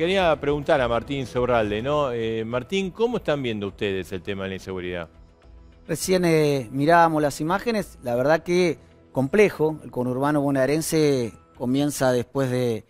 Quería preguntar a Martín Sobralde, ¿no? Eh, Martín, ¿cómo están viendo ustedes el tema de la inseguridad? Recién eh, mirábamos las imágenes, la verdad que complejo, el conurbano bonaerense comienza después de,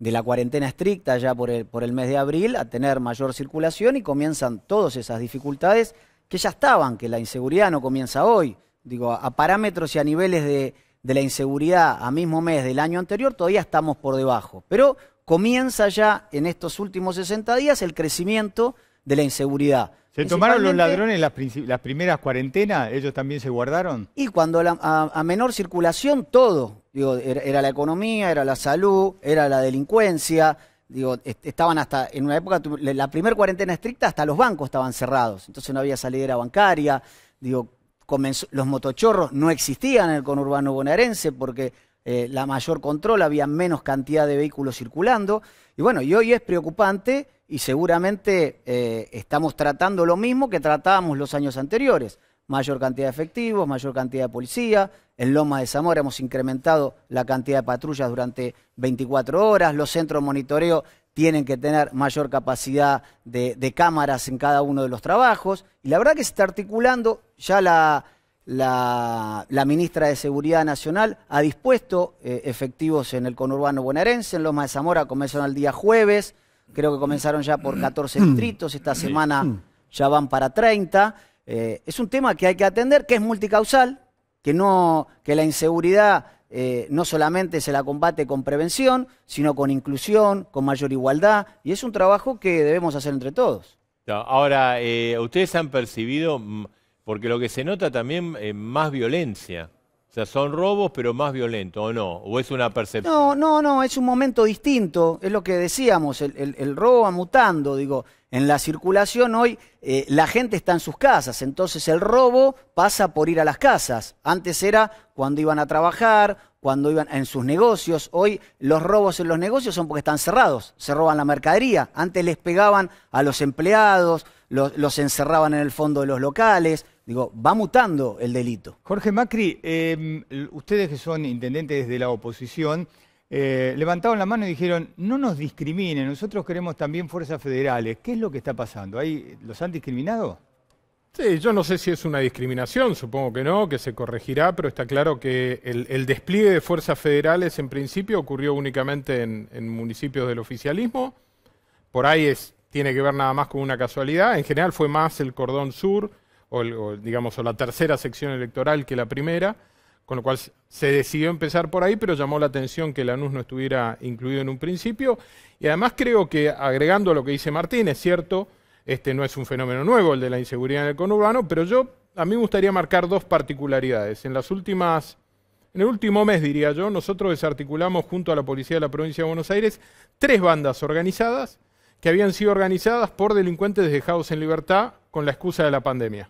la cuarentena estricta, ya por el, por el mes de abril, a tener mayor circulación y comienzan todas esas dificultades que ya estaban, que la inseguridad no comienza hoy. Digo, a parámetros y a niveles de, de la inseguridad a mismo mes del año anterior, todavía estamos por debajo. Pero comienza ya en estos últimos 60 días el crecimiento de la inseguridad. ¿Se tomaron los ladrones las, primeras cuarentenas? ¿Ellos también se guardaron? Y cuando a, menor circulación, todo. Digo, era, la economía, era la salud, era la delincuencia. Digo, estaban hasta, en una época, la primera cuarentena estricta, hasta los bancos estaban cerrados. Entonces no había salida bancaria. Digo, los motochorros no existían en el conurbano bonaerense porque eh, la mayor control, había menos cantidad de vehículos circulando. Y bueno, y hoy es preocupante y seguramente eh, estamos tratando lo mismo que tratábamos los años anteriores. Mayor cantidad de efectivos, mayor cantidad de policía. En Loma de Zamora hemos incrementado la cantidad de patrullas durante 24 horas. Los centros de monitoreo tienen que tener mayor capacidad de, de cámaras en cada uno de los trabajos. Y la verdad que se está articulando ya la, la, ministra de Seguridad Nacional ha dispuesto eh, efectivos en el conurbano bonaerense, en Loma de Zamora comenzaron el día jueves, creo que comenzaron ya por 14 mm. distritos, esta semana mm. ya van para 30. Eh, es un tema que hay que atender, que es multicausal, que, no, que la inseguridad eh, no solamente se la combate con prevención, sino con inclusión, con mayor igualdad, y es un trabajo que debemos hacer entre todos. Ahora, ustedes han percibido mm, porque lo que se nota también es eh, más violencia. O sea, son robos, pero más violentos, ¿o no? ¿O es una percepción? No, no, no, es un momento distinto. Es lo que decíamos, el, robo va mutando. Digo, en la circulación hoy eh, la gente está en sus casas, entonces el robo pasa por ir a las casas. Antes era cuando iban a trabajar, cuando iban en sus negocios. Hoy los robos en los negocios son porque están cerrados, se roban la mercadería. Antes les pegaban a los empleados, los encerraban en el fondo de los locales. Digo, va mutando el delito. Jorge Macri, em, ustedes que son intendentes de la oposición, eh, levantaron la mano y dijeron, no nos discriminen, nosotros queremos también fuerzas federales. ¿Qué es lo que está pasando? ¿Los han discriminado? Sí, yo no sé si es una discriminación, supongo que no, que se corregirá, pero está claro que el, despliegue de fuerzas federales en principio ocurrió únicamente en, en, municipios del oficialismo. Por ahí es, tiene que ver nada más con una casualidad. En general fue más el cordón sur, o, digamos, la tercera sección electoral que la primera, con lo cual se decidió empezar por ahí, pero llamó la atención que ANUS no estuviera incluido en un principio. Y además creo que, agregando a lo que dice Martín, es cierto, este no es un fenómeno nuevo el de la inseguridad en el conurbano, pero yo a mí me gustaría marcar dos particularidades. En las últimas en el último mes, diría yo, nosotros desarticulamos junto a la policía de la provincia de Buenos Aires tres bandas organizadas que habían sido organizadas por delincuentes dejados en libertad con la excusa de la pandemia.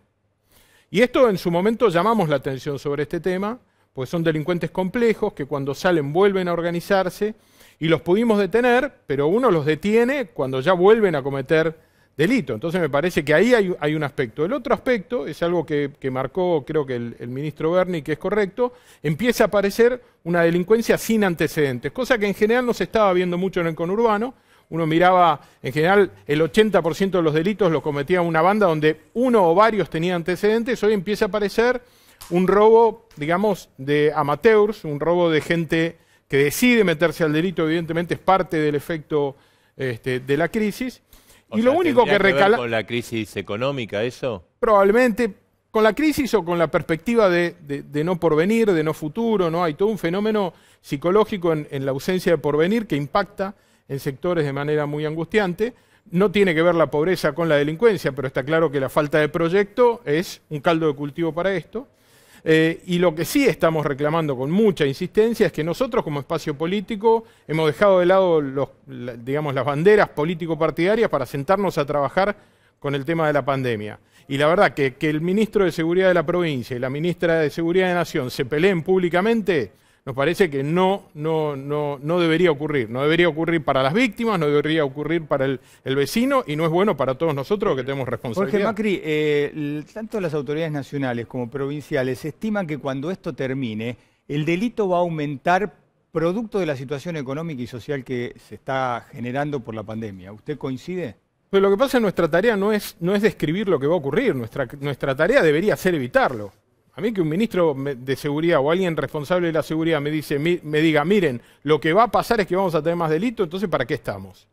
Y esto en su momento llamamos la atención sobre este tema, pues son delincuentes complejos que cuando salen vuelven a organizarse y los pudimos detener, pero uno los detiene cuando ya vuelven a cometer delito. Entonces me parece que ahí hay, un aspecto. El otro aspecto es algo que, marcó creo que el, el, ministro Berni, que es correcto, empieza a aparecer una delincuencia sin antecedentes, cosa que en general no se estaba viendo mucho en el conurbano, uno miraba, en general, el 80% de los delitos los cometía una banda donde uno o varios tenían antecedentes, hoy empieza a aparecer un robo, digamos, de amateurs, un robo de gente que decide meterse al delito, evidentemente es parte del efecto este, de la crisis. y lo único que recalca. ¿Con la crisis económica eso? Probablemente, con la crisis o con la perspectiva de, no porvenir, de no futuro, ¿no? Hay todo un fenómeno psicológico en la ausencia de porvenir que impacta en sectores de manera muy angustiante. No tiene que ver la pobreza con la delincuencia, pero está claro que la falta de proyecto es un caldo de cultivo para esto. Eh, y lo que sí estamos reclamando con mucha insistencia es que nosotros como espacio político hemos dejado de lado los, digamos, las banderas político-partidarias para sentarnos a trabajar con el tema de la pandemia. Y la verdad que, que el ministro de Seguridad de la provincia y la ministra de Seguridad de Nación se peleen públicamente nos parece que no, no, no, no debería ocurrir. No debería ocurrir para las víctimas, no debería ocurrir para el, vecino y no es bueno para todos nosotros que tenemos responsabilidad. Jorge Macri, eh, tanto las autoridades nacionales como provinciales estiman que cuando esto termine, el delito va a aumentar producto de la situación económica y social que se está generando por la pandemia. ¿Usted coincide? Pues lo que pasa es que nuestra tarea no es, no es describir lo que va a ocurrir, nuestra, nuestra tarea debería ser evitarlo. A mí que un ministro de seguridad o alguien responsable de la seguridad me, dice, me diga, miren, lo que va a pasar es que vamos a tener más delito, entonces ¿para qué estamos?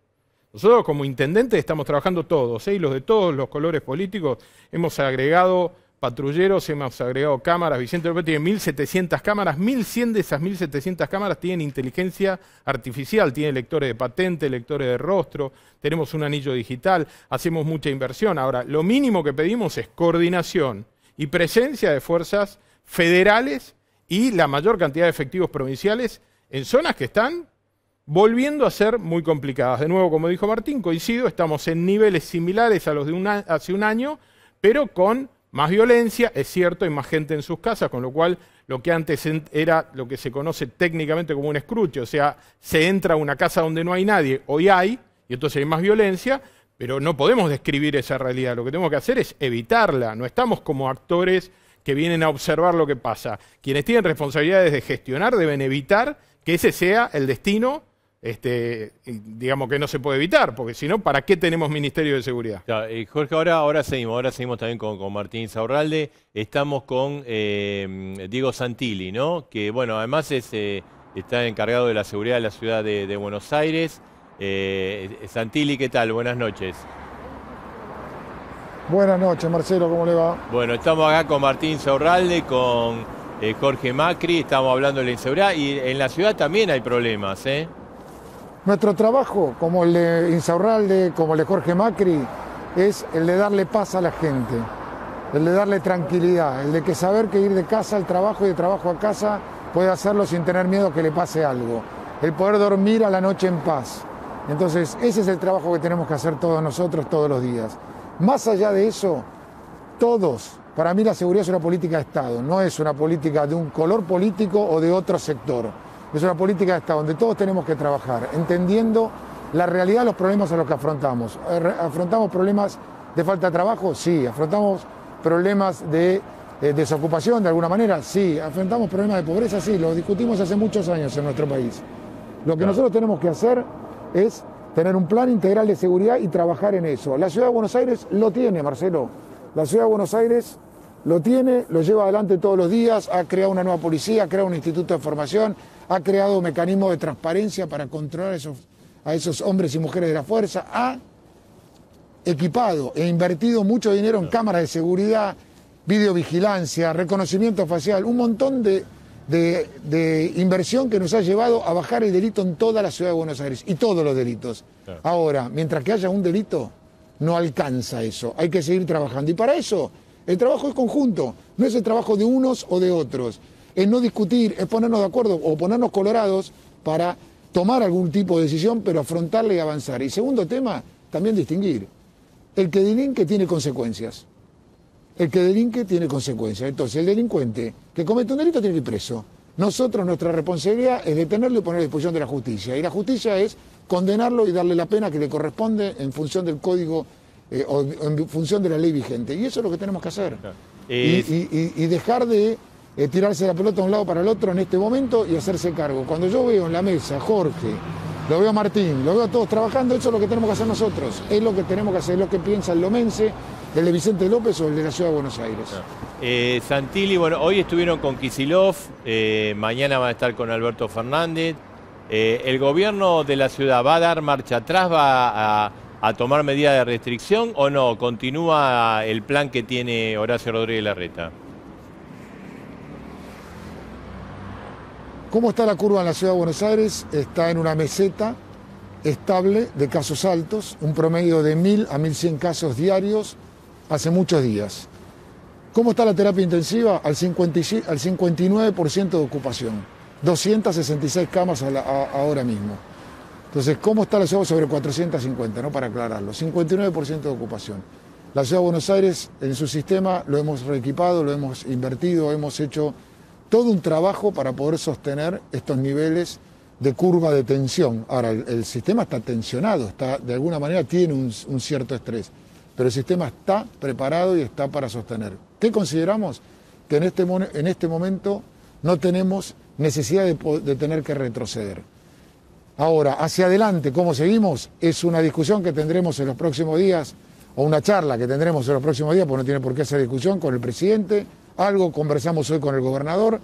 Nosotros como intendentes estamos trabajando todos, ¿eh? los de todos los colores políticos hemos agregado patrulleros, hemos agregado cámaras. Vicente López tiene 1.700 cámaras, 1.100 de esas 1.700 cámaras tienen inteligencia artificial, tienen lectores de patente, lectores de rostro, tenemos un anillo digital, hacemos mucha inversión. Ahora, lo mínimo que pedimos es coordinación y presencia de fuerzas federales y la mayor cantidad de efectivos provinciales en zonas que están volviendo a ser muy complicadas. De nuevo, como dijo Martín, coincido, estamos en niveles similares a los de hace un año, pero con más violencia, es cierto, hay más gente en sus casas, con lo cual lo que antes era lo que se conoce técnicamente como un escruche, o sea, se entra a una casa donde no hay nadie, hoy hay, y entonces hay más violencia, pero no podemos describir esa realidad, lo que tenemos que hacer es evitarla, no estamos como actores que vienen a observar lo que pasa. Quienes tienen responsabilidades de gestionar deben evitar que ese sea el destino, este, digamos que no se puede evitar, porque si no, ¿para qué tenemos Ministerio de Seguridad? Eh, Jorge, ahora, ahora seguimos, ahora seguimos también con, Martín Saurralde, estamos con eh, Diego Santilli, ¿no? Que bueno, además es, eh, está encargado de la seguridad de la ciudad de Buenos Aires. Eh, Santilli, ¿qué tal? Buenas noches. Buenas noches, Marcelo, ¿cómo le va? Bueno, estamos acá con Martín Saurralde, con eh, Jorge Macri, estamos hablando de la inseguridad y en la ciudad también hay problemas, ¿eh? Nuestro trabajo, como el de Insaurralde, como el de Jorge Macri, es el de darle paz a la gente, el de darle tranquilidad, el de que saber que ir de casa al trabajo y de trabajo a casa puede hacerlo sin tener miedo que le pase algo, el poder dormir a la noche en paz, entonces, ese es el trabajo que tenemos que hacer todos nosotros todos los días. Más allá de eso, todos, para mí la seguridad es una política de Estado, no es una política de un color político o de otro sector. Es una política de Estado donde todos tenemos que trabajar, entendiendo la realidad de los problemas a los que afrontamos. Eh, ¿Afrontamos problemas de falta de trabajo? Sí. ¿Afrontamos problemas de eh, desocupación de alguna manera? Sí. ¿Afrontamos problemas de pobreza? Sí. Lo discutimos hace muchos años en nuestro país. Lo que nosotros tenemos que hacer es tener un plan integral de seguridad y trabajar en eso. La ciudad de Buenos Aires lo tiene, Marcelo. La ciudad de Buenos Aires lo tiene, lo lleva adelante todos los días, ha creado una nueva policía, ha creado un instituto de formación, ha creado mecanismos de transparencia para controlar a esos hombres y mujeres de la fuerza, ha equipado e invertido mucho dinero en cámaras de seguridad, videovigilancia, reconocimiento facial, un montón de de, inversión que nos ha llevado a bajar el delito en toda la ciudad de Buenos Aires y todos los delitos. Ahora, mientras que haya un delito, no alcanza eso. Hay que seguir trabajando. Y para eso, el trabajo es conjunto, no es el trabajo de unos o de otros. Es no discutir, es ponernos de acuerdo o ponernos colorados para tomar algún tipo de decisión, pero afrontarla y avanzar. Y segundo tema, también distinguir. El que que tiene consecuencias. El que delinque tiene consecuencias. Entonces, el delincuente que comete un delito tiene que ir preso. Nosotros, nuestra responsabilidad es detenerlo y ponerlo a disposición de la justicia. Y la justicia es condenarlo y darle la pena que le corresponde en función del código eh, o en función de la ley vigente. Y eso es lo que tenemos que hacer. Eh, y, dejar de eh, tirarse la pelota de un lado para el otro en este momento y hacerse cargo. Cuando yo veo en la mesa Jorge, lo veo a Martín, lo veo a todos trabajando, eso es lo que tenemos que hacer nosotros. Es lo que tenemos que hacer, es lo que piensa el Lomense el de Vicente López o el de la Ciudad de Buenos Aires. Eh, Santilli, bueno, hoy estuvieron con Kisilov, eh, mañana van a estar con Alberto Fernández. Eh, ¿El gobierno de la ciudad va a dar marcha atrás, va a, a tomar medidas de restricción o no? ¿Continúa el plan que tiene Horacio Rodríguez Larreta? ¿Cómo está la curva en la ciudad de Buenos Aires? Está en una meseta estable de casos altos, un promedio de 1.000 a 1.100 casos diarios hace muchos días. ¿Cómo está la terapia intensiva? Al, 59% de ocupación. 266 camas ahora mismo. Entonces, ¿cómo está la ciudad sobre 450? ¿no? Para aclararlo. 59% de ocupación. La ciudad de Buenos Aires, en su sistema, lo hemos reequipado, lo hemos invertido, hemos hecho todo un trabajo para poder sostener estos niveles de curva de tensión. Ahora, el, sistema está tensionado, está, de alguna manera tiene un cierto estrés pero el sistema está preparado y está para sostener. ¿Qué consideramos? Que en este, este momento no tenemos necesidad de, tener que retroceder. Ahora, hacia adelante, ¿cómo seguimos? Es una discusión que tendremos en los próximos días, o una charla que tendremos en los próximos días, porque no tiene por qué ser discusión con el presidente. Algo conversamos hoy con el gobernador,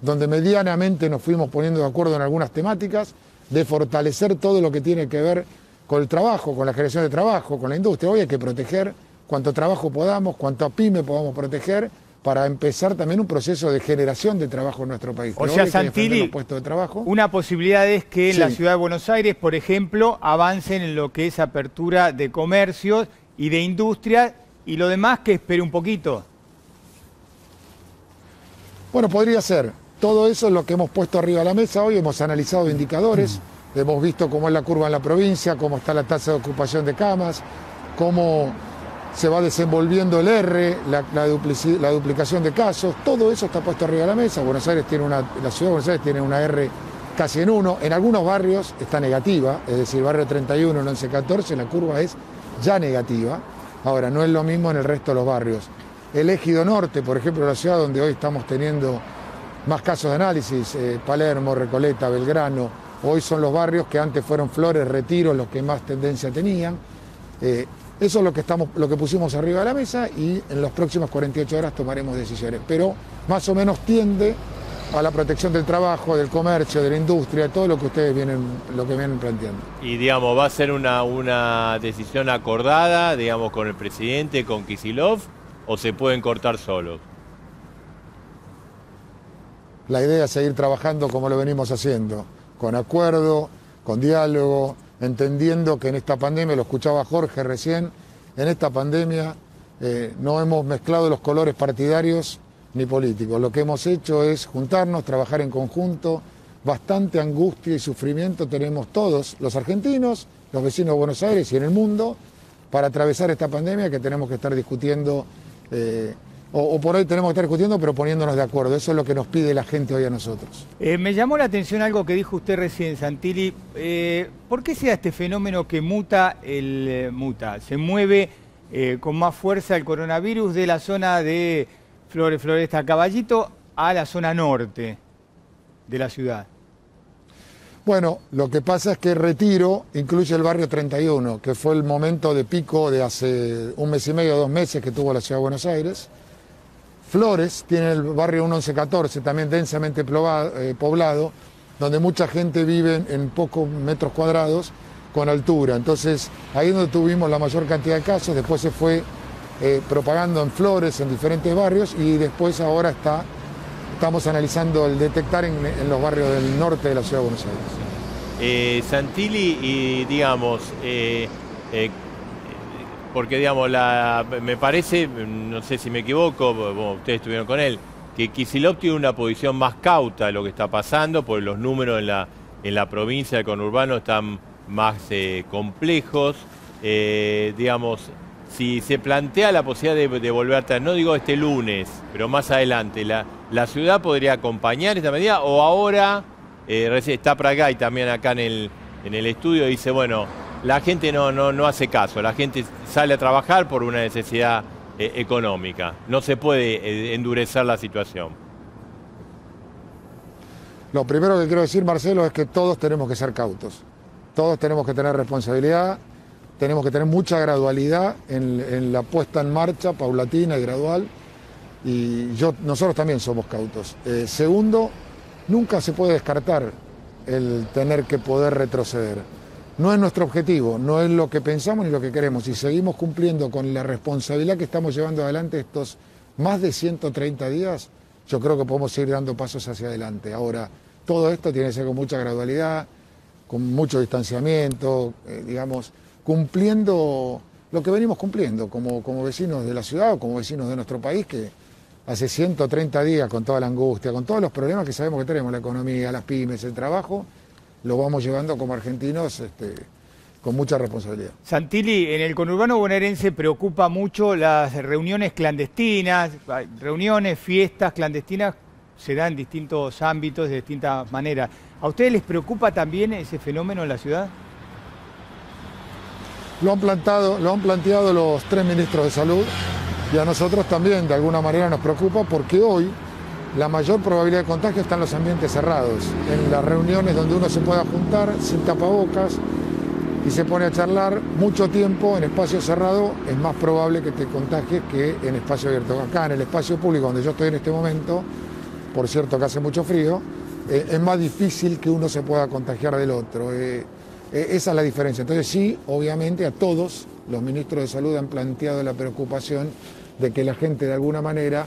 donde medianamente nos fuimos poniendo de acuerdo en algunas temáticas, de fortalecer todo lo que tiene que ver con el trabajo, con la generación de trabajo, con la industria. Hoy hay que proteger cuanto trabajo podamos, cuanto a pyme podamos proteger para empezar también un proceso de generación de trabajo en nuestro país. O sea, de trabajo. una posibilidad es que en la ciudad de Buenos Aires, por ejemplo, avancen en lo que es apertura de comercios y de industrias y lo demás que espere un poquito. Bueno, podría ser. Todo eso es lo que hemos puesto arriba de la mesa hoy, hemos analizado indicadores. Hemos visto cómo es la curva en la provincia, cómo está la tasa de ocupación de camas, cómo se va desenvolviendo el R, la, duplicación de casos, todo eso está puesto arriba de la mesa. Buenos Aires tiene una, la ciudad de Buenos Aires tiene una R casi en uno, en algunos barrios está negativa, es decir, barrio 31, 11, 14, la curva es ya negativa. Ahora, no es lo mismo en el resto de los barrios. El Ejido Norte, por ejemplo, la ciudad donde hoy estamos teniendo más casos de análisis, eh, Palermo, Recoleta, Belgrano, Hoy son los barrios que antes fueron Flores, Retiro, los que más tendencia tenían. Eh, eso es lo que, estamos, lo que pusimos arriba de la mesa y en las próximas 48 horas tomaremos decisiones. Pero más o menos tiende a la protección del trabajo, del comercio, de la industria, todo lo que ustedes vienen, lo que vienen planteando. Y digamos, ¿va a ser una, una decisión acordada, digamos, con el presidente, con Kisilov, o se pueden cortar solos? La idea es seguir trabajando como lo venimos haciendo con acuerdo, con diálogo, entendiendo que en esta pandemia, lo escuchaba Jorge recién, en esta pandemia eh, no hemos mezclado los colores partidarios ni políticos. Lo que hemos hecho es juntarnos, trabajar en conjunto. Bastante angustia y sufrimiento tenemos todos, los argentinos, los vecinos de Buenos Aires y en el mundo, para atravesar esta pandemia que tenemos que estar discutiendo eh, o, por hoy tenemos que estar discutiendo, pero poniéndonos de acuerdo. Eso es lo que nos pide la gente hoy a nosotros. Eh, me llamó la atención algo que dijo usted recién, Santilli. Eh, ¿Por qué sea este fenómeno que muta el eh, muta? Se mueve con más fuerza el coronavirus de la zona de Flores, Floresta, Caballito a la zona norte de la ciudad. Bueno, lo que pasa es que el Retiro incluye el barrio 31, que fue el momento de pico de hace un mes y medio, dos meses que tuvo la ciudad de Buenos Aires. Flores tiene el barrio 1114, también densamente eh, poblado, donde mucha gente vive en pocos metros cuadrados con altura. Entonces, ahí es donde tuvimos la mayor cantidad de casos, después se fue eh, propagando en Flores, en diferentes barrios, y después ahora está, estamos analizando el detectar en, los barrios del norte de la ciudad de Buenos Aires. Eh, Santilli, y digamos, eh, porque digamos, me parece, no sé si me equivoco, ustedes estuvieron con él, que Kicilop tiene una posición más cauta de lo que está pasando, porque los números en la, en la provincia con Urbano están más eh, complejos. Eh, digamos, si se plantea la posibilidad de, devolverte, volver no digo este lunes, pero más adelante, ¿la, la ciudad podría acompañar esta medida o ahora eh, está y también acá en el, en el estudio dice, bueno, la gente no, no, hace caso, la gente sale a trabajar por una necesidad eh, económica, no se puede eh, endurecer la situación. Lo primero que quiero decir, Marcelo, es que todos tenemos que ser cautos, todos tenemos que tener responsabilidad, tenemos que tener mucha gradualidad en, la puesta en marcha, paulatina y gradual, y yo, nosotros también somos cautos. Eh, segundo, nunca se puede descartar el tener que poder retroceder. No es nuestro objetivo, no es lo que pensamos ni lo que queremos. Y seguimos cumpliendo con la responsabilidad que estamos llevando adelante estos más de 130 días, yo creo que podemos seguir dando pasos hacia adelante. Ahora, todo esto tiene que ser con mucha gradualidad, con mucho distanciamiento, eh, digamos, cumpliendo lo que venimos cumpliendo como, como vecinos de la ciudad o como vecinos de nuestro país, que hace 130 días con toda la angustia, con todos los problemas que sabemos que tenemos, la economía, las pymes, el trabajo, lo vamos llevando como argentinos este, con mucha responsabilidad. Santilli, en el conurbano bonaerense preocupa mucho las reuniones clandestinas, reuniones, fiestas clandestinas se dan en distintos ámbitos, de distintas maneras. ¿A ustedes les preocupa también ese fenómeno en la ciudad? Lo han, plantado, lo han planteado los tres ministros de salud y a nosotros también de alguna manera nos preocupa porque hoy la mayor probabilidad de contagio está en los ambientes cerrados, en las reuniones donde uno se pueda juntar sin tapabocas y se pone a charlar mucho tiempo en espacio cerrado, es más probable que te contagies que en espacio abierto. Acá en el espacio público donde yo estoy en este momento, por cierto que hace mucho frío, eh, es más difícil que uno se pueda contagiar del otro. Eh, eh, esa es la diferencia. Entonces sí, obviamente a todos los ministros de salud han planteado la preocupación de que la gente de alguna manera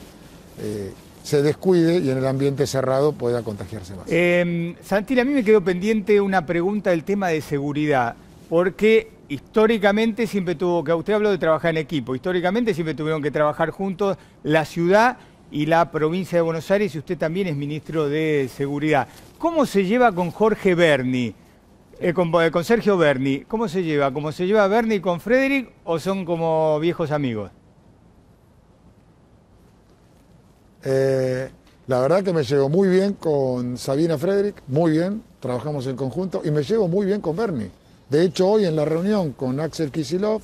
se descuide y en el ambiente cerrado pueda contagiarse más. Eh, a mí me quedó pendiente una pregunta del tema de seguridad, porque históricamente siempre tuvo que, usted habló de trabajar en equipo, históricamente siempre tuvieron que trabajar juntos la ciudad y la provincia de Buenos Aires y usted también es ministro de Seguridad. ¿Cómo se lleva con Jorge Berni? Eh, con, eh, con Sergio Berni, ¿cómo se lleva? ¿Cómo se lleva Berni con Frederick o son como viejos amigos? Eh, la verdad que me llevo muy bien con Sabina Frederick, muy bien, trabajamos en conjunto y me llevo muy bien con Bernie. De hecho, hoy en la reunión con Axel Kisilov,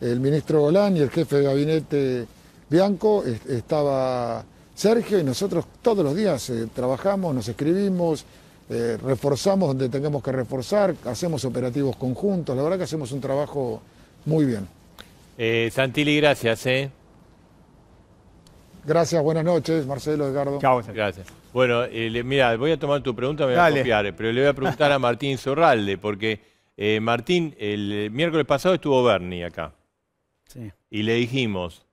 el ministro Golán y el jefe de gabinete Bianco, estaba Sergio y nosotros todos los días eh, trabajamos, nos escribimos, eh, reforzamos donde tengamos que reforzar, hacemos operativos conjuntos, la verdad que hacemos un trabajo muy bien. Eh, Santilli, gracias. Gracias, buenas noches, Marcelo, Edgardo. Chao, gracias. Bueno, eh, mira, voy a tomar tu pregunta, me voy a copiar, eh, pero le voy a preguntar a Martín Zorralde, porque eh, Martín, el miércoles pasado estuvo Bernie acá. Sí. Y le dijimos,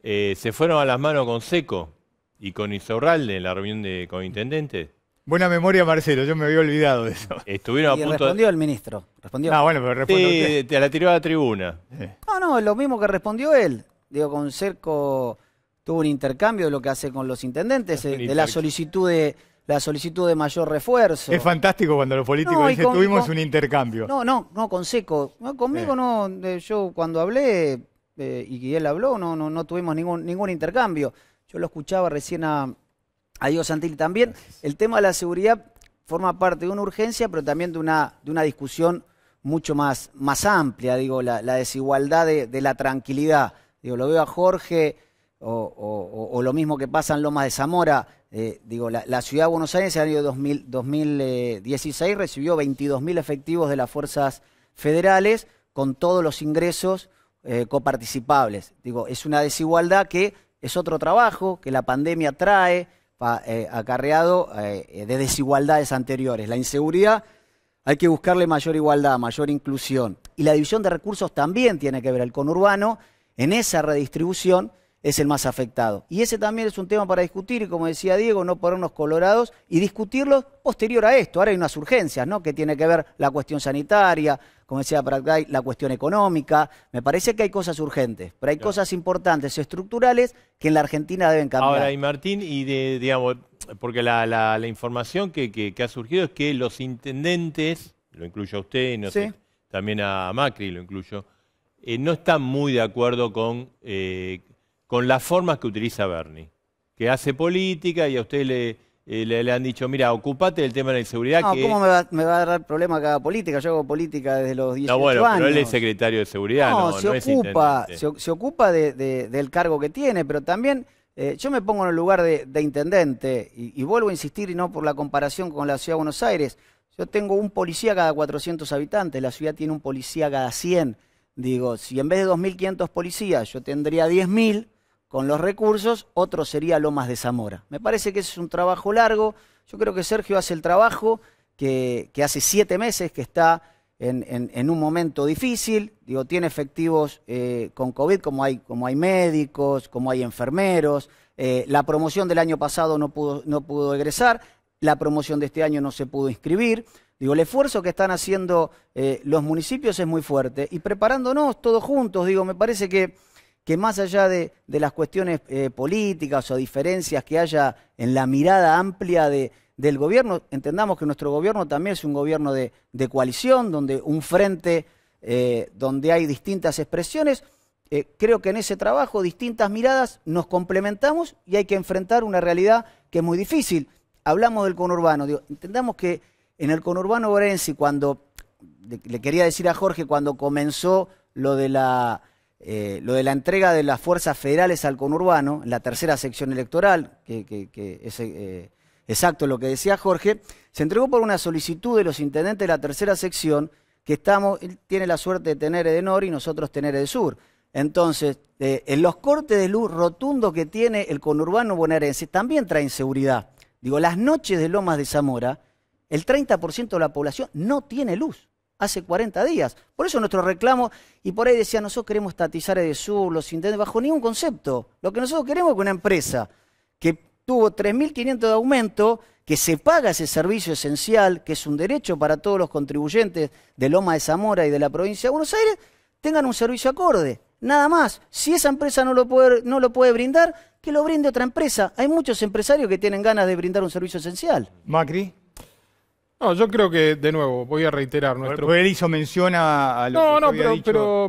¿se fueron a las manos con Seco y con Izorralde en la reunión de, con intendentes? Buena memoria, Marcelo, yo me había olvidado de eso. Estuvieron a punto respondió el ministro. Respondió. Ah, bueno, pero respondió Te la tiró a la tribuna. No, no, lo mismo que respondió él. Digo, con Cerco tuvo un intercambio de lo que hace con los intendentes, eh, de la solicitud de la solicitud de mayor refuerzo. Es fantástico cuando los políticos dicen tuvimos un intercambio. No, no, no, con Seco. conmigo eh. no, yo cuando hablé eh, y él habló, no, no, no tuvimos ningún, ningún intercambio. Yo lo escuchaba recién a, a Diego Santilli también. El tema de la seguridad forma parte de una urgencia, pero también de una, de una discusión mucho más, más amplia, digo, la, desigualdad de, de la tranquilidad. Digo, lo veo a Jorge o, lo mismo que pasa en Lomas de Zamora. Eh, digo, la, ciudad de Buenos Aires en el año 2016 recibió 22.000 efectivos de las fuerzas federales con todos los ingresos eh, coparticipables. Digo, es una desigualdad que es otro trabajo que la pandemia trae eh, acarreado de desigualdades anteriores. La inseguridad hay que buscarle mayor igualdad, mayor inclusión. Y la división de recursos también tiene que ver el conurbano en esa redistribución es el más afectado. Y ese también es un tema para discutir, y como decía Diego, no unos colorados y discutirlo posterior a esto. Ahora hay unas urgencias, ¿no? Que tiene que ver la cuestión sanitaria, como decía Pragay, la cuestión económica. Me parece que hay cosas urgentes, pero hay cosas importantes, estructurales, que en la Argentina deben cambiar. Ahora, y Martín, y de, digamos, porque la, información que, ha surgido es que los intendentes, lo incluyo a usted, no sé, también a Macri lo incluyo, eh, no están muy de acuerdo con eh, con las formas que utiliza Bernie, que hace política y a usted le, eh, han dicho, mira, ocupate del tema de la inseguridad. No, ¿cómo me va, a dar problema cada política? Yo hago política desde los 18 años. No, bueno, pero él es secretario de seguridad, no, se, ocupa, se, ocupa del cargo que tiene, pero también... Eh, yo me pongo en el lugar de, intendente y, y, vuelvo a insistir, y no por la comparación con la ciudad de Buenos Aires. Yo tengo un policía cada 400 habitantes, la ciudad tiene un policía cada 100. Digo, si en vez de 2.500 policías yo tendría 10.000, con los recursos, otro sería Lomas de Zamora. Me parece que ese es un trabajo largo. Yo creo que Sergio hace el trabajo que, hace siete meses que está en, un momento difícil. Digo, tiene efectivos eh, con COVID, como hay, como hay médicos, como hay enfermeros. Eh, la promoción del año pasado no pudo, no pudo egresar. La promoción de este año no se pudo inscribir. Digo, el esfuerzo que están haciendo eh, los municipios es muy fuerte. Y preparándonos todos juntos, digo, me parece que que más allá de, las cuestiones eh, políticas o diferencias que haya en la mirada amplia del gobierno, entendamos que nuestro gobierno también es un gobierno de, coalición, donde un frente, eh, donde hay distintas expresiones. Eh, creo que en ese trabajo distintas miradas nos complementamos y hay que enfrentar una realidad que es muy difícil. Hablamos del conurbano, entendamos que en el conurbano Orense, cuando, le quería decir a Jorge, cuando comenzó lo de la eh, lo de la entrega de las fuerzas federales al conurbano, la tercera sección electoral, que, es eh, exacto lo que decía Jorge, se entregó por una solicitud de los intendentes de la tercera sección, que estamos, tiene la suerte de tener Edenor y nosotros tener el Sur. Entonces, eh, en los cortes de luz rotundos que tiene el conurbano bonaerense también trae inseguridad. Digo, las noches de Lomas de Zamora, el 30% de la población no tiene luz hace 40 días. Por eso nuestro reclamo, y por ahí decía, nosotros queremos estatizar Edesur, los intendentes, bajo ningún concepto. Lo que nosotros queremos es que una empresa que tuvo 3.500 de aumento, que se paga ese servicio esencial, que es un derecho para todos los contribuyentes de Loma de Zamora y de la provincia de Buenos Aires, tengan un servicio acorde. Nada más. Si esa empresa no lo puede, no lo puede brindar, que lo brinde otra empresa. Hay muchos empresarios que tienen ganas de brindar un servicio esencial. Macri. No, yo creo que, de nuevo, voy a reiterar nuestro... Pero él a, no, no, pero,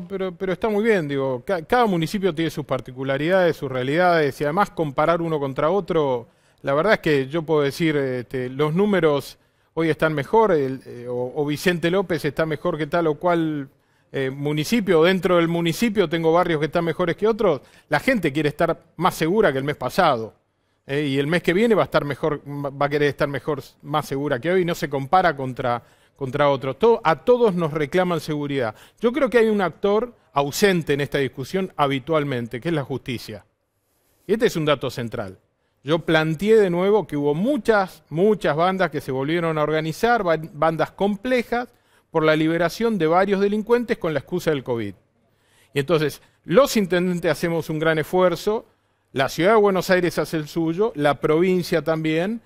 Pero, pero, está muy bien, digo, cada municipio tiene sus particularidades, sus realidades, y además comparar uno contra otro, la verdad es que yo puedo decir, este, los números hoy están mejor, eh, o, Vicente López está mejor que tal o cual eh, municipio, dentro del municipio tengo barrios que están mejores que otros, la gente quiere estar más segura que el mes pasado. Eh, y el mes que viene va a estar mejor, va a querer estar mejor, más segura que hoy, no se compara contra, contra otros. a todos nos reclaman seguridad. Yo creo que hay un actor ausente en esta discusión habitualmente, que es la justicia. Y este es un dato central. Yo planteé de nuevo que hubo muchas, muchas bandas que se volvieron a organizar, bandas complejas, por la liberación de varios delincuentes con la excusa del COVID. Y entonces, los intendentes hacemos un gran esfuerzo, la ciudad de Buenos Aires hace el suyo, la provincia también.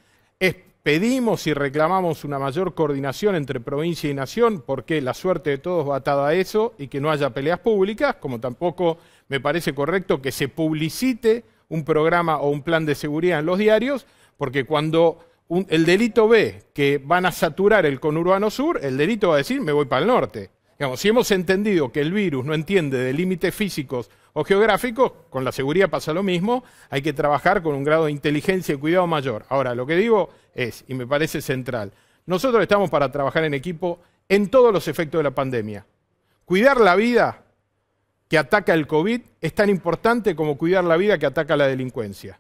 pedimos y reclamamos una mayor coordinación entre provincia y nación, porque la suerte de todos va atada a eso y que no haya peleas públicas, como tampoco me parece correcto que se publicite un programa o un plan de seguridad en los diarios, porque cuando el delito ve que van a saturar el conurbano sur, el delito va a decir me voy para el norte. si hemos entendido que el virus no entiende de límites físicos o geográfico, con la seguridad pasa lo mismo, hay que trabajar con un grado de inteligencia y cuidado mayor. Ahora, lo que digo es, y me parece central, nosotros estamos para trabajar en equipo en todos los efectos de la pandemia. Cuidar la vida que ataca el COVID es tan importante como cuidar la vida que ataca la delincuencia.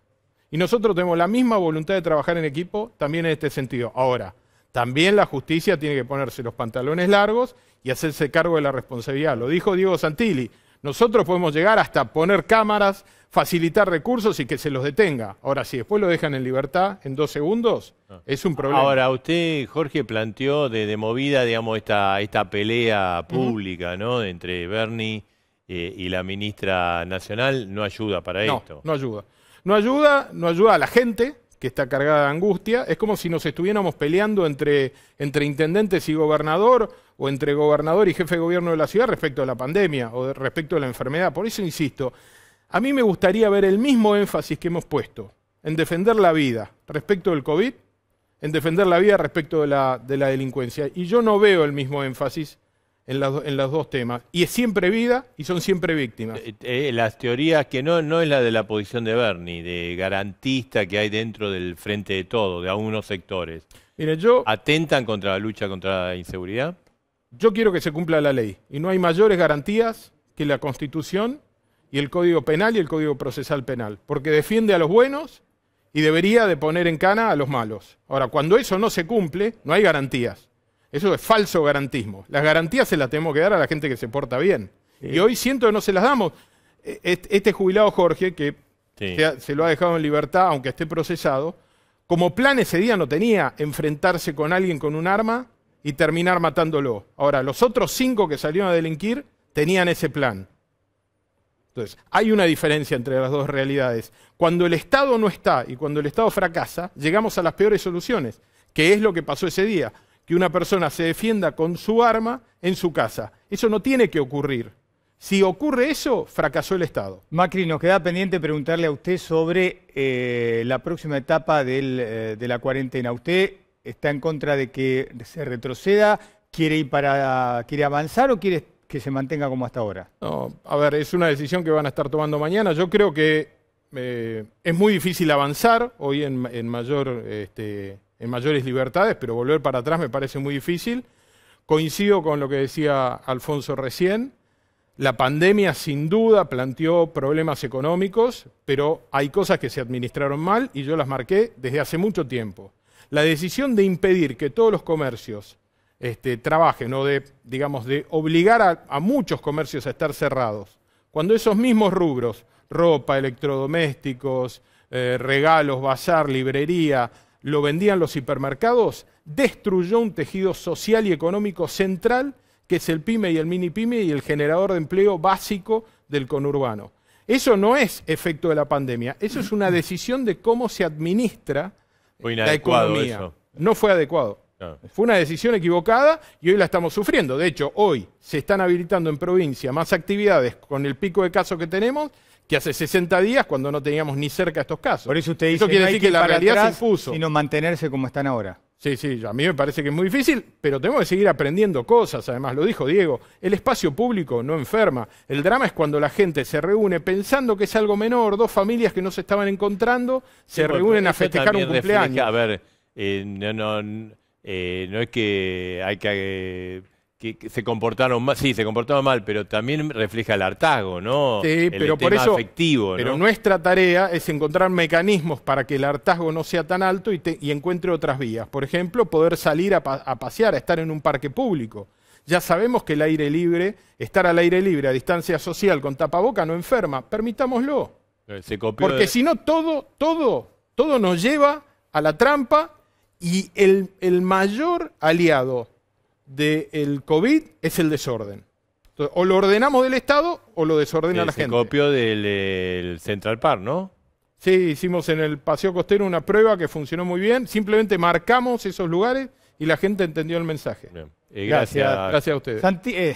Y nosotros tenemos la misma voluntad de trabajar en equipo también en este sentido. Ahora, también la justicia tiene que ponerse los pantalones largos y hacerse cargo de la responsabilidad. Lo dijo Diego Santilli, nosotros podemos llegar hasta poner cámaras, facilitar recursos y que se los detenga. Ahora, si después lo dejan en libertad en dos segundos, ah. es un problema. Ahora, usted, Jorge, planteó de, movida, digamos, esta, esta pelea pública, Entre Bernie eh, y la ministra nacional, no ayuda para esto. No ayuda. No ayuda, no ayuda a la gente que está cargada de angustia. Es como si nos estuviéramos peleando entre, entre intendentes y gobernador o entre gobernador y jefe de gobierno de la ciudad respecto a la pandemia o respecto a la enfermedad. Por eso insisto, a mí me gustaría ver el mismo énfasis que hemos puesto en defender la vida respecto del COVID, en defender la vida respecto de la, delincuencia. Y yo no veo el mismo énfasis en, en, los dos temas. Y es siempre vida y son siempre víctimas. Eh, eh, eh, las teorías que no, no es la de la posición de Bernie, de garantista que hay dentro del frente de todo, de algunos sectores. yo... ¿Atentan contra la lucha contra la inseguridad? Yo quiero que se cumpla la ley y no hay mayores garantías que la Constitución y el Código Penal y el Código Procesal Penal, porque defiende a los buenos y debería de poner en cana a los malos. Ahora, cuando eso no se cumple, no hay garantías. Eso es falso garantismo. Las garantías se las tenemos que dar a la gente que se porta bien. Y hoy siento que no se las damos. E, e, este jubilado Jorge, que se, se lo ha dejado en libertad, aunque esté procesado, como plan ese día no tenía enfrentarse con alguien con un arma y terminar matándolo. Ahora, los otros cinco que salieron a delinquir tenían ese plan. Entonces, hay una diferencia entre las dos realidades. Cuando el Estado no está y cuando el Estado fracasa, llegamos a las peores soluciones, que es lo que pasó ese día, que una persona se defienda con su arma en su casa. Eso no tiene que ocurrir. Si ocurre eso, fracasó el Estado. Macri, nos queda pendiente preguntarle a usted sobre eh, la próxima etapa eh, de la cuarentena. Usted está en contra de que se retroceda, quiere ir para quiere avanzar o quiere que se mantenga como hasta ahora? No, a ver, es una decisión que van a estar tomando mañana. Yo creo que eh, es muy difícil avanzar hoy en, mayor, este, en mayores libertades, pero volver para atrás me parece muy difícil. Coincido con lo que decía Alfonso recién. La pandemia sin duda planteó problemas económicos, pero hay cosas que se administraron mal y yo las marqué desde hace mucho tiempo la decisión de impedir que todos los comercios este, trabajen o de, digamos, de obligar a, muchos comercios a estar cerrados, cuando esos mismos rubros, ropa, electrodomésticos, eh, regalos, bazar, librería, lo vendían los hipermercados, destruyó un tejido social y económico central que es el pyme y el mini pyme y el generador de empleo básico del conurbano. Eso no es efecto de la pandemia, eso es una decisión de cómo se administra inadecuado No fue adecuado. Ah. Fue una decisión equivocada y hoy la estamos sufriendo. De hecho, hoy se están habilitando en provincia más actividades con el pico de casos que tenemos que hace 60 días cuando no teníamos ni cerca estos casos. Por eso usted dice que, la realidad se impuso. Sino mantenerse como están ahora. Sí, sí, a mí me parece que es muy difícil, pero tenemos que seguir aprendiendo cosas, además lo dijo Diego, el espacio público no enferma, el drama es cuando la gente se reúne pensando que es algo menor, dos familias que no se estaban encontrando, se reúnen a festejar un cumpleaños. a ver, eh, no, no, eh, no es que hay que que, se comportaron mal, sí, se comportaron mal, pero también refleja el hartazgo, ¿no? Sí, pero por eso. Afectivo, Pero nuestra tarea es encontrar mecanismos para que el hartazgo no sea tan alto y, encuentre otras vías. Por ejemplo, poder salir a, pasear, a estar en un parque público. Ya sabemos que el aire libre, estar al aire libre a distancia social con tapaboca no enferma. Permitámoslo. Eh, Porque si no, todo, todo, todo nos lleva a la trampa y el, el mayor aliado del COVID es el desorden. o lo ordenamos del Estado o lo desordena la gente. copio del Central Park, ¿no? Sí, hicimos en el Paseo Costero una prueba que funcionó muy bien. Simplemente marcamos esos lugares y la gente entendió el mensaje. Eh, gracias. gracias. a ustedes. Santi, eh,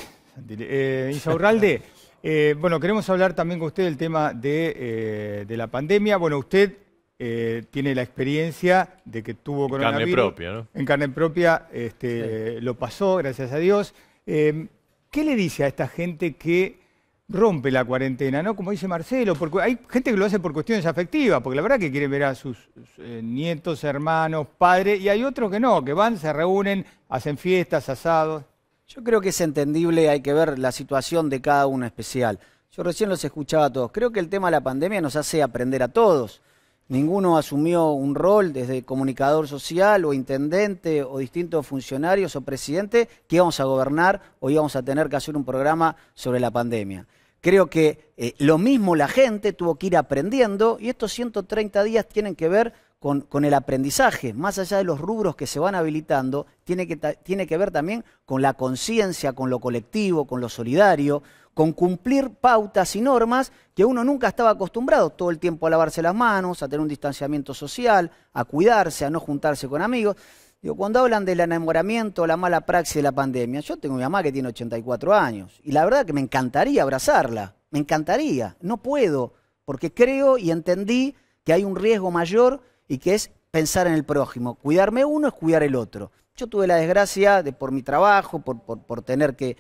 eh, bueno, queremos hablar también con usted del tema de, de la pandemia. Bueno, usted eh, tiene la experiencia de que tuvo coronavirus. En carne propia, ¿no? En carne propia este, lo pasó, gracias a Dios. Eh, ¿Qué le dice a esta gente que rompe la cuarentena, ¿no? Como dice Marcelo, porque hay gente que lo hace por cuestiones afectivas, porque la verdad que quiere ver a sus eh, nietos, hermanos, padres, y hay otros que no, que van, se reúnen, hacen fiestas, asados. Yo creo que es entendible, hay que ver la situación de cada uno especial. Yo recién los escuchaba a todos. Creo que el tema de la pandemia nos hace aprender a todos. Ninguno asumió un rol desde comunicador social o intendente o distintos funcionarios o presidente que íbamos a gobernar o íbamos a tener que hacer un programa sobre la pandemia. Creo que eh, lo mismo la gente tuvo que ir aprendiendo y estos 130 días tienen que ver con, el aprendizaje, más allá de los rubros que se van habilitando, tiene que, tiene que ver también con la conciencia, con lo colectivo, con lo solidario, con cumplir pautas y normas que uno nunca estaba acostumbrado, todo el tiempo a lavarse las manos, a tener un distanciamiento social, a cuidarse, a no juntarse con amigos. Digo, cuando hablan del enamoramiento, la mala praxis de la pandemia, yo tengo mi mamá que tiene 84 años y la verdad que me encantaría abrazarla, me encantaría, no puedo, porque creo y entendí que hay un riesgo mayor y que es pensar en el prójimo. Cuidarme uno es cuidar el otro. Yo tuve la desgracia de por mi trabajo, por, por, tener que,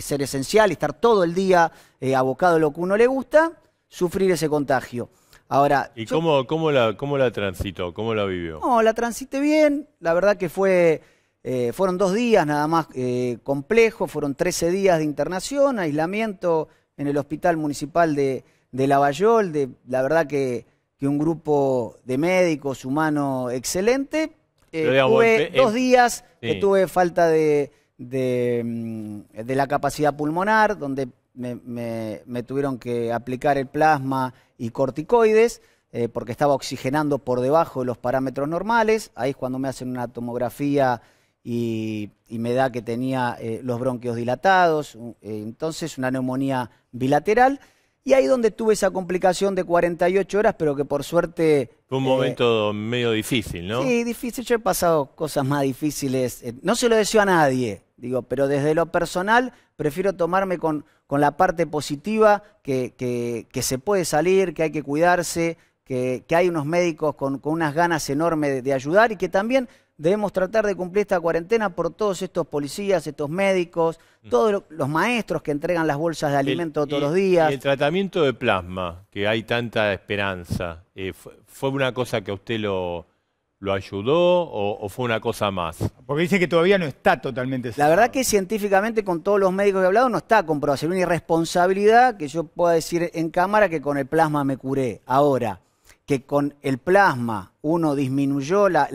ser esencial y estar todo el día eh, abocado a lo que uno le gusta, sufrir ese contagio. Ahora, ¿Y cómo, la, cómo la transitó? ¿Cómo la vivió? No, la transité bien. La verdad que fue, eh, fueron dos días nada más eh, complejos, fueron 13 días de internación, aislamiento en el Hospital Municipal de, de Lavallol. De, la verdad que que un grupo de médicos humano excelente. Eh, tuve dos eh, días que tuve falta mm, de, la capacidad pulmonar, donde me, tuvieron que aplicar el plasma y corticoides, eh, porque estaba oxigenando por debajo de los parámetros normales. Ahí es cuando me hacen una tomografía y, me da que tenía los bronquios dilatados, entonces una neumonía bilateral. Y ahí donde tuve esa complicación de 48 horas, pero que por suerte... Fue un eh, momento medio difícil, ¿no? Sí, difícil. Yo he pasado cosas más difíciles. Eh, no se lo deseo a nadie, digo, pero desde lo personal prefiero tomarme con, con la parte positiva, que, que, se puede salir, que hay que cuidarse, que, hay unos médicos con, unas ganas enormes de, ayudar y que también debemos tratar de cumplir esta cuarentena por todos estos policías, estos médicos, mm. todos los maestros que entregan las bolsas de alimento todos los días. El tratamiento de plasma, que hay tanta esperanza, eh, ¿fue una cosa que a usted lo, ayudó o, fue una cosa más? Porque dice que todavía no está totalmente... La verdad que científicamente con todos los médicos que he hablado no está comprobado. Sería una irresponsabilidad que yo pueda decir en cámara que con el plasma me curé. Ahora, que con el plasma uno disminuyó la,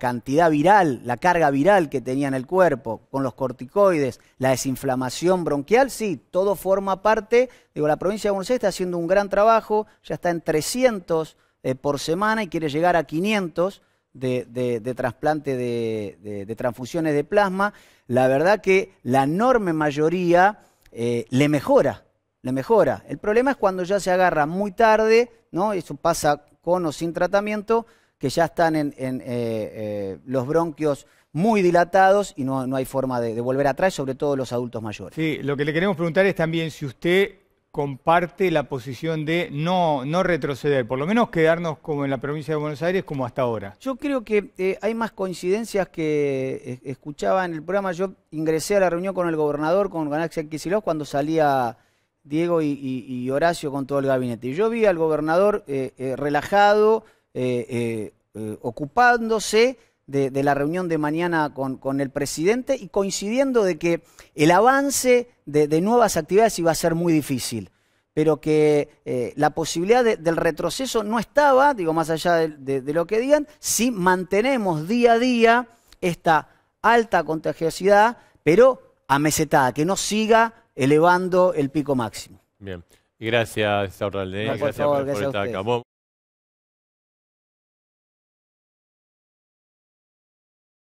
cantidad viral, la carga viral que tenía en el cuerpo, con los corticoides, la desinflamación bronquial, sí, todo forma parte. Digo, la provincia de Buenos Aires está haciendo un gran trabajo, ya está en 300 eh, por semana y quiere llegar a 500 de, de trasplante de, transfusiones de plasma. La verdad que la enorme mayoría eh, le mejora, le mejora. El problema es cuando ya se agarra muy tarde ¿no? Eso pasa con o sin tratamiento, que ya están en, eh, eh, los bronquios muy dilatados y no, hay forma de, volver atrás, sobre todo los adultos mayores. Sí, lo que le queremos preguntar es también si usted comparte la posición de no, no retroceder, por lo menos quedarnos como en la provincia de Buenos Aires como hasta ahora. Yo creo que eh, hay más coincidencias que escuchaba en el programa. Yo ingresé a la reunión con el gobernador, con Ganaxia Kicillof, cuando salía Diego y, Horacio con todo el gabinete. Y yo vi al gobernador eh, eh, relajado, eh, ocupándose de, la reunión de mañana con, el presidente y coincidiendo de que el avance de, nuevas actividades iba a ser muy difícil pero que la posibilidad del retroceso no estaba, digo, más allá de, lo que digan, si mantenemos día a día esta alta contagiosidad, pero amesetada, que no siga elevando el pico máximo. Bien. Gracias, Saurralde. gracias por, favor, estar acá.